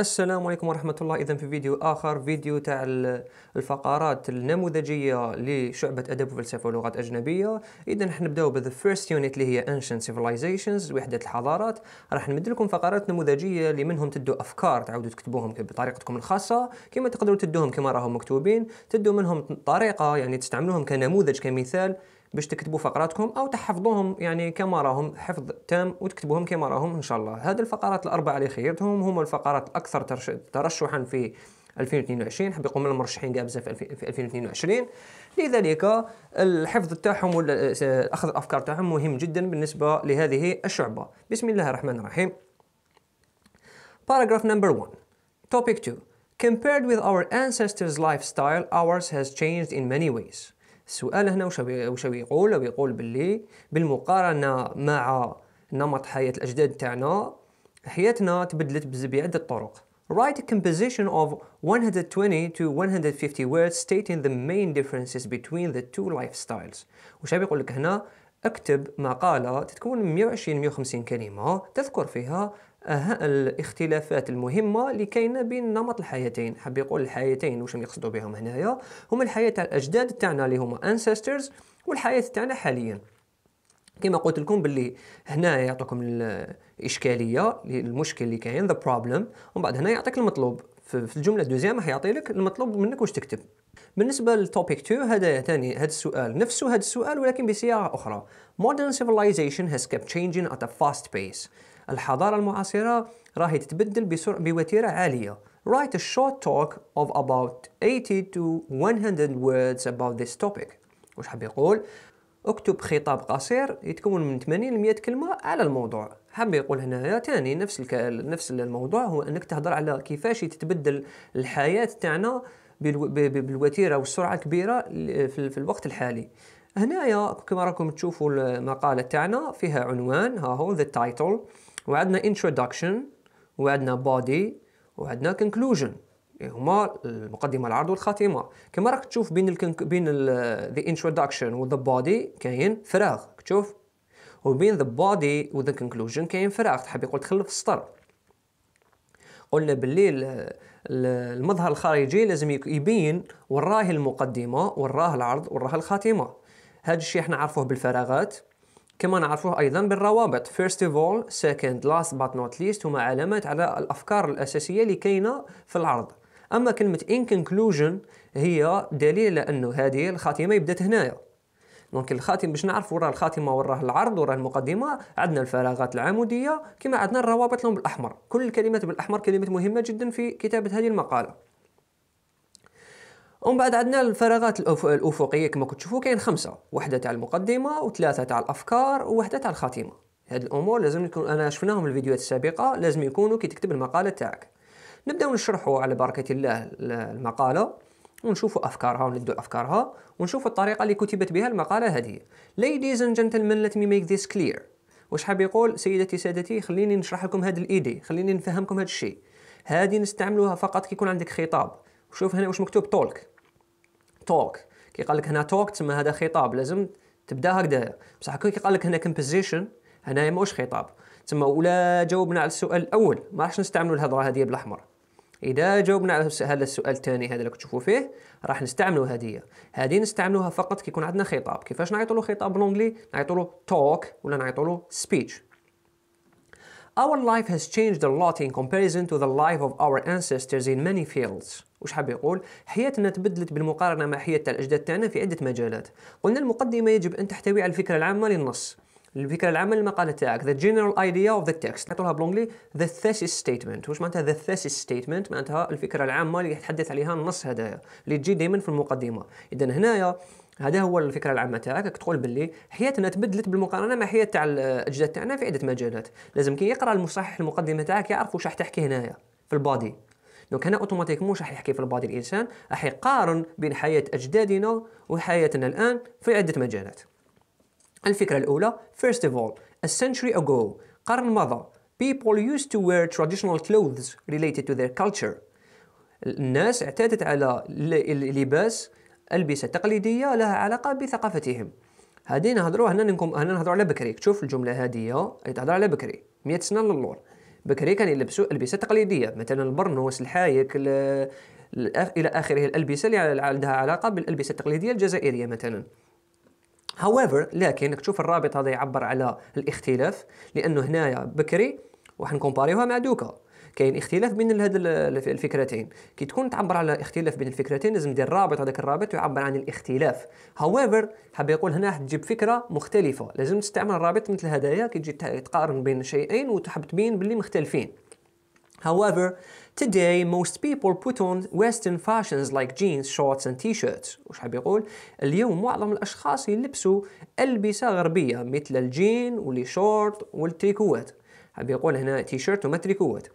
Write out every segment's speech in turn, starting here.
السلام عليكم ورحمة الله إذا في فيديو آخر فيديو تاع الفقرات النموذجية لشعبة أدب وفلسفة ولغات أجنبية إذا راح نبداو بذا فيرست يونيت اللي هي Ancient Civilizations وحدة الحضارات راح نمد لكم فقرات نموذجية اللي منهم تدو أفكار تعاودوا تكتبوهم بطريقتكم الخاصة كما تقدروا تدوهم كما راهم مكتوبين تدو منهم طريقة يعني تستعملوهم كنموذج كمثال باش تكتبوا فقراتكم او تحفظوهم يعني كما راهم حفظ تام وتكتبوهم كما راهم ان شاء الله هذه الفقرات الاربعه اللي خيرتهم هما الفقرات الاكثر ترشحا في 2022 حبيقوا يقوم المرشحين قابزة بزاف في 2022 لذلك الحفظ تاعهم ولا اخذ الافكار تاعهم مهم جدا بالنسبه لهذه الشعبه بسم الله الرحمن الرحيم paragraph number 1 topic 2 compared with our ancestors lifestyle ours has changed in many ways السؤال هنا واش واش يقول يقول باللي بالمقارنه مع نمط حياه الاجداد تاعنا حياتنا تبدلت بزبيعة الطرق Write a composition of 120 to 150 words stating the main differences between the two lifestyles وش يقول لك هنا اكتب مقالة تتكون من 120 150 كلمة تذكر فيها الاختلافات المهمه اللي كاينه بين نمط الحياتين حاب يقول الحياتين واش يقصدوا بهم هنايا هما الحياه تاع الاجداد تاعنا اللي هما ancestors والحياه تاعنا حاليا كما قلت لكم باللي هنا يعطيكم الاشكاليه المشكل اللي كاين ذا problem ومن بعد هنا يعطيك المطلوب في الجمله الدوزيام راح يعطي لك المطلوب منك واش تكتب بالنسبه للتوبيك 2 هذا ثاني هذا السؤال نفسه هذا السؤال ولكن بصياغه اخرى modern civilization has kept changing at a fast pace الحضارة المعاصرة راهي تتبدل بسرعة بوتيرة عالية Write a short talk of about 80 to 100 words about this topic واش حاب يقول اكتب خطاب قصير يتكون من 80 ل 100 كلمة على الموضوع حاب يقول هنايا تاني نفس الك... نفس الموضوع هو انك تهضر على كيفاش تتبدل الحياة تاعنا بالو... بالوتيرة والسرعة الكبيرة في, في الوقت الحالي هنايا كما راكم تشوفوا المقالة تاعنا فيها عنوان ها هو ذا title وعندنا introduction وعندنا body وعندنا conclusion يعني هما المقدمه العرض والخاتمه كما راك تشوف بين الكنك... بين the introduction و the body كاين فراغ تشوف وبين the body و the conclusion كاين فراغ تحب يقول تخلف السطر قلنا باللي المظهر الخارجي لازم يبين وراه المقدمه وراه العرض وراه الخاتمه هذا الشيء احنا عارفوه بالفراغات كما نعرفوه أيضا بالروابط first of all second last but not least هما علامات على الأفكار الأساسية اللي كاينة في العرض أما كلمة in conclusion هي دليل على أنه هذه الخاتمة بدات هنايا دونك الخاتم باش نعرفوا راه الخاتمه وراه العرض وراه المقدمه عندنا الفراغات العموديه كما عندنا الروابط لهم بالاحمر كل الكلمات بالاحمر كلمات مهمه جدا في كتابه هذه المقاله ومن بعد عندنا الفراغات الافقيه كما كتشوفوا كاين خمسه وحده تاع المقدمه وثلاثه تاع الافكار وواحده تاع الخاتمه هاد الامور لازم يكون انا شفناهم في الفيديوهات السابقه لازم يكونوا كي تكتب المقاله تاعك نبداو نشرحوا على بركه الله المقاله ونشوفوا افكارها وندوا افكارها ونشوفوا الطريقه اللي كتبت بها المقاله هذه ليديز اند gentlemen ليت مي ميك ذيس كلير واش حاب يقول سيدتي سادتي خليني نشرح لكم هاد الايدي خليني نفهمكم هاد الشيء هذه نستعملوها فقط كي يكون عندك خطاب شوف هنا واش مكتوب تولك توك كي قال لك هنا توك تسمى هذا خطاب لازم تبدا هكذا بصح كي قال لك هنا كومبوزيشن هنايا ماهوش خطاب تسمى ولا جاوبنا على السؤال الاول ما راحش نستعملوا الهضره هذه بالاحمر اذا جاوبنا على هذا السؤال الثاني هذا اللي تشوفوا فيه راح نستعملوا هذه هذه نستعملوها فقط كي يكون عندنا خطاب كيفاش نعيطوا له خطاب بالانجلي نعيطوا له توك ولا نعيطوا له سبيتش Our life has changed a lot in comparison to the life of our ancestors in many fields. وش حاب يقول؟ حياتنا تبدلت بالمقارنة مع حياة الأجداد تاعنا في عدة مجالات قلنا المقدمة يجب أن تحتوي على الفكرة العامة للنص الفكره العامه للمقاله تاعك the general idea of the text نعطوها بالانجلي the thesis statement واش معناتها the thesis statement معناتها الفكره العامه اللي يتحدث عليها النص هذايا اللي تجي دائما في المقدمه اذا هنايا هذا هو الفكره العامه تاعك تقول باللي حياتنا تبدلت بالمقارنه مع حياه تاع الاجداد تاعنا في عده مجالات لازم كي يقرا المصحح المقدمه تاعك يعرف واش راح تحكي هنايا في البادي دونك هنا اوتوماتيكمون واش راح يحكي في البادي الانسان راح يقارن بين حياه اجدادنا وحياتنا الان في عده مجالات الفكره الاولى first of all a century ago قرن مضى people used to wear traditional clothes related to their culture الناس اعتادت على اللباس البسه تقليديه لها علاقه بثقافتهم هذه نهضروا هنا نكم هنا نهضروا على بكري تشوف الجمله هذه تهضر على بكري 100 سنه للور بكري كان يلبسوا يعني البسه تقليديه مثلا البرنوس الحايك الى اخره الالبسه اللي عندها علاقه بالالبسه التقليديه الجزائريه مثلا هاويفر لكن تشوف الرابط هذا يعبر على الاختلاف لانه هنايا بكري وحنكومباريوها مع دوكا كاين اختلاف بين هاد الفكرتين كي تكون تعبر على اختلاف بين الفكرتين لازم دير رابط هذاك الرابط يعبر عن الاختلاف هاويفر حاب يقول هنا تجيب فكره مختلفه لازم تستعمل الرابط مثل هدايا كي تجي تقارن بين شيئين وتحب تبين باللي مختلفين However, Today, most people put on Western fashions like jeans, shorts and t-shirts. وش حاب يقول؟ اليوم معظم الأشخاص يلبسوا ألبسة غربية مثل الجين والشورت والتريكوات. حاب يقول هنا تي شيرت وما تريكوات.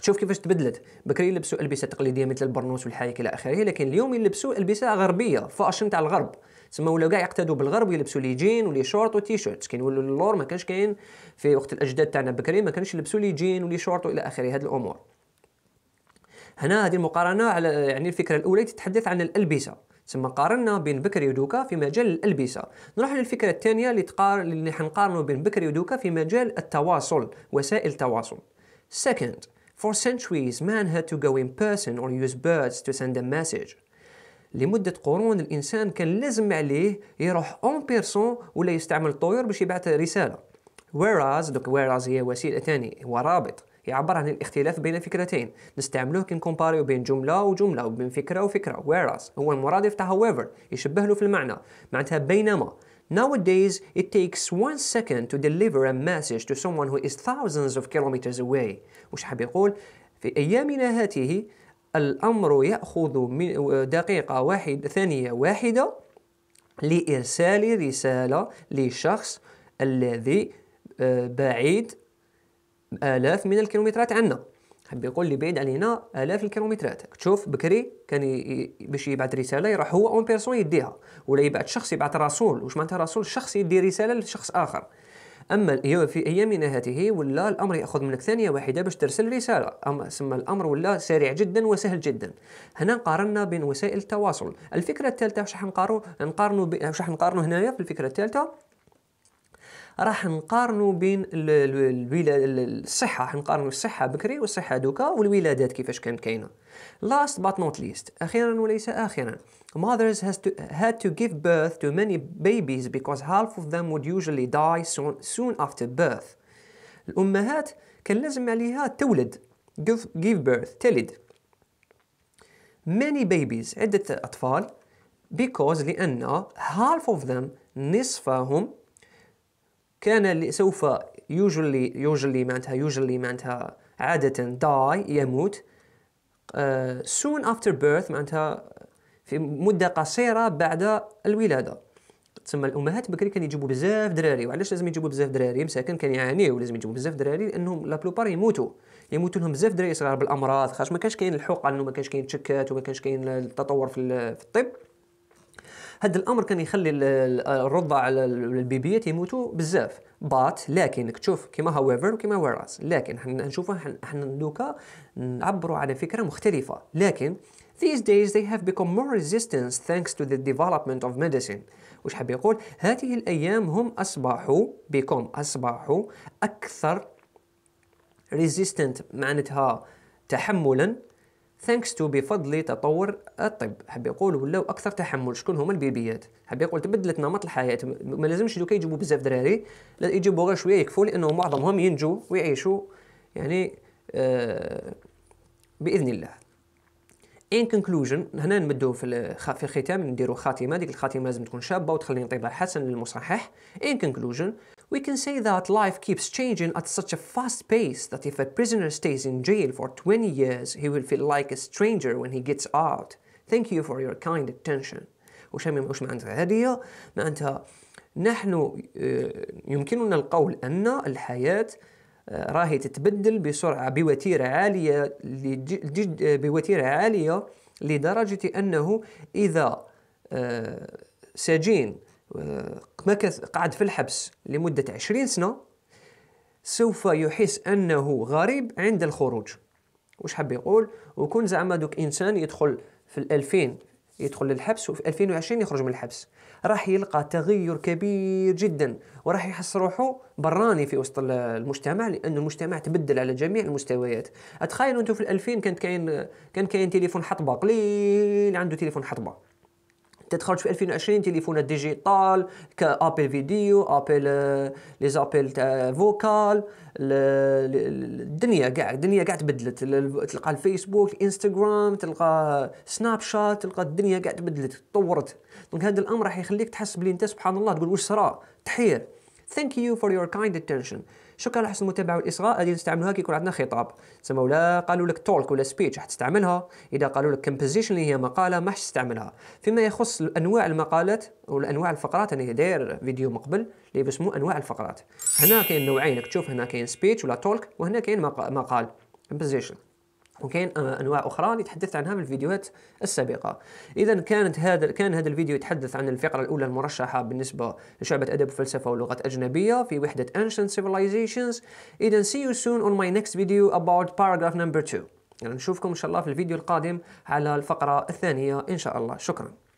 تشوف كيفاش تبدلت بكري يلبسوا البسه تقليديه مثل البرنوس والحايك الى اخره لكن اليوم يلبسوا البسه غربيه فاشن تاع الغرب تسمى ولاو كاع يقتدوا بالغرب يلبسوا لي جين ولي شورت وتي شيرتس كاين ولو اللور ما كانش كاين في وقت الاجداد تاعنا بكري ما كانش يلبسوا لي جين ولي شورت والى اخره هذه الامور هنا هذه المقارنه على يعني الفكره الاولى تتحدث عن الالبسه ثم قارنا بين بكري ودوكا في مجال الألبسة نروح للفكرة الثانية اللي, تقار... اللي حنقارنوا بين بكري ودوكا في مجال التواصل وسائل التواصل Second For centuries, man had to go in person or use birds to send a message. لمدة قرون الإنسان كان لازم عليه يروح اون بيرسون ولا يستعمل الطيور باش يبعث رسالة. Whereas, دوك whereas هي وسيلة ثانية هو رابط يعبر عن الاختلاف بين فكرتين نستعملوه كي نكومباريو بين جملة وجملة وبين فكرة وفكرة whereas هو المرادف تاع however يشبه له في المعنى معناتها بينما Nowadays, it takes one second to deliver a message to someone who is thousands of kilometers away. وش حاب يقول؟ في أيامنا هاته الأمر يأخذ من دقيقة واحد ثانية واحدة لإرسال رسالة لشخص الذي آه، بعيد آلاف من الكيلومترات عنا حب يقول لي بعيد علينا الاف الكيلومترات تشوف بكري كان باش يبعث رساله يروح هو اون بيرسون يديها ولا يبعث شخص يبعث رسول واش معناتها رسول شخص يدي رساله لشخص اخر اما في ايامنا هذه ولا الامر ياخذ منك ثانيه واحده باش ترسل رساله اما سما الامر ولا سريع جدا وسهل جدا هنا قارنا بين وسائل التواصل الفكره الثالثه واش راح نقارنوا ب... واش نقارنوا هنايا في الفكره الثالثه راح نقارنوا بين الصحه راح نقارنوا الصحه بكري والصحه دوكا والولادات كيفاش كانت كاينه last but not least اخيرا وليس اخرا mothers has to, had to give birth to many babies because half of them would usually die soon, soon after birth الامهات كان لازم عليها تولد give, give birth تلد many babies عدة أطفال because لأن half of them نصفهم كان سوف يوجلي يوجلي معناتها يوجلي معناتها عادة داي يموت uh, soon after birth معناتها في مدة قصيرة بعد الولادة تسمى الامهات بكري كان يجيبوا بزاف دراري وعلاش لازم يجيبوا بزاف دراري مساكن كان يعانيو لازم يجيبوا بزاف دراري لانهم لا بلوبار يموتوا يموتوا لهم بزاف دراري صغار بالامراض خاطر ما كانش كاين الحقن وما كانش كاين تشكات وما كانش كاين التطور في الطب هذا الامر كان يخلي الرضع البيبيات يموتوا بزاف بات لكن تشوف كيما هاويفر وكيما ويراس لكن حنا نشوفوا حنا دوكا نعبروا على فكره مختلفه لكن These days they have become more resistant thanks to the development of medicine. وش حاب يقول؟ هذه الأيام هم أصبحوا بكم أصبحوا أكثر resistant معناتها تحملا ثانكس تو بفضل تطور الطب حاب يقول ولاو اكثر تحمل شكون هما البيبيات حاب يقول تبدلت نمط الحياه ما لازمش دوكا يجيبوا بزاف دراري لا يجيبوا غير شويه يكفوا لانه معظمهم ينجوا ويعيشوا يعني آه باذن الله ان كونكلوجن هنا نمدو في في الختام نديرو خاتمه ديك الخاتمه لازم تكون شابه وتخلي طيبه حسن للمصحح ان كونكلوجن we can say that life keeps changing at such a fast pace that if a prisoner stays in jail for 20 years, he will feel like a stranger when he gets out. Thank you for your kind attention. وشامي وش معناتها هادية؟ معناتها نحن يمكننا القول أن الحياة آه، راهي تتبدل بسرعة بوتيرة عالية آه، بوتيرة عالية لدرجة أنه إذا آه، سجين مكث قعد في الحبس لمدة عشرين سنة سوف يحس أنه غريب عند الخروج وش حاب يقول وكون زعما دوك إنسان يدخل في الألفين يدخل للحبس وفي 2020 يخرج من الحبس راح يلقى تغير كبير جدا وراح يحس روحه براني في وسط المجتمع لأن المجتمع تبدل على جميع المستويات اتخيلوا انتم في 2000 كانت كاين كان كاين تليفون حطبه قليل عنده تليفون حطبه تدخل في 2020 تليفونات ديجيتال كابل فيديو ابل آه، لي زابيل تاع آه، فوكال الدنيا كاع الدنيا كاع تبدلت تلقى الفيسبوك الانستغرام تلقى سناب شات تلقى الدنيا كاع تبدلت تطورت دونك هذا الامر راح يخليك تحس بلي انت سبحان الله تقول واش صرا تحير ثانك يو فور يور كايند اتنشن شكرا على حسن المتابعه والاصغاء غادي نستعملوها كي يكون عندنا خطاب تسمى ولا قالوا لك تولك ولا سبيتش راح تستعملها اذا قالوا لك كومبوزيشن اللي هي مقاله ما حش تستعملها فيما يخص انواع المقالات والأنواع الفقرات انا داير فيديو مقبل اللي بسمو انواع الفقرات هنا كاين نوعين تشوف هنا كاين سبيتش ولا تولك وهنا كاين مقال كومبوزيشن وكاين انواع اخرى اللي تحدثت عنها في الفيديوهات السابقه اذا كانت هذا كان هذا الفيديو يتحدث عن الفقره الاولى المرشحه بالنسبه لشعبه ادب وفلسفه ولغات اجنبيه في وحده ancient civilizations اذا see you soon on my next video about paragraph number 2 يعني نشوفكم ان شاء الله في الفيديو القادم على الفقره الثانيه ان شاء الله شكرا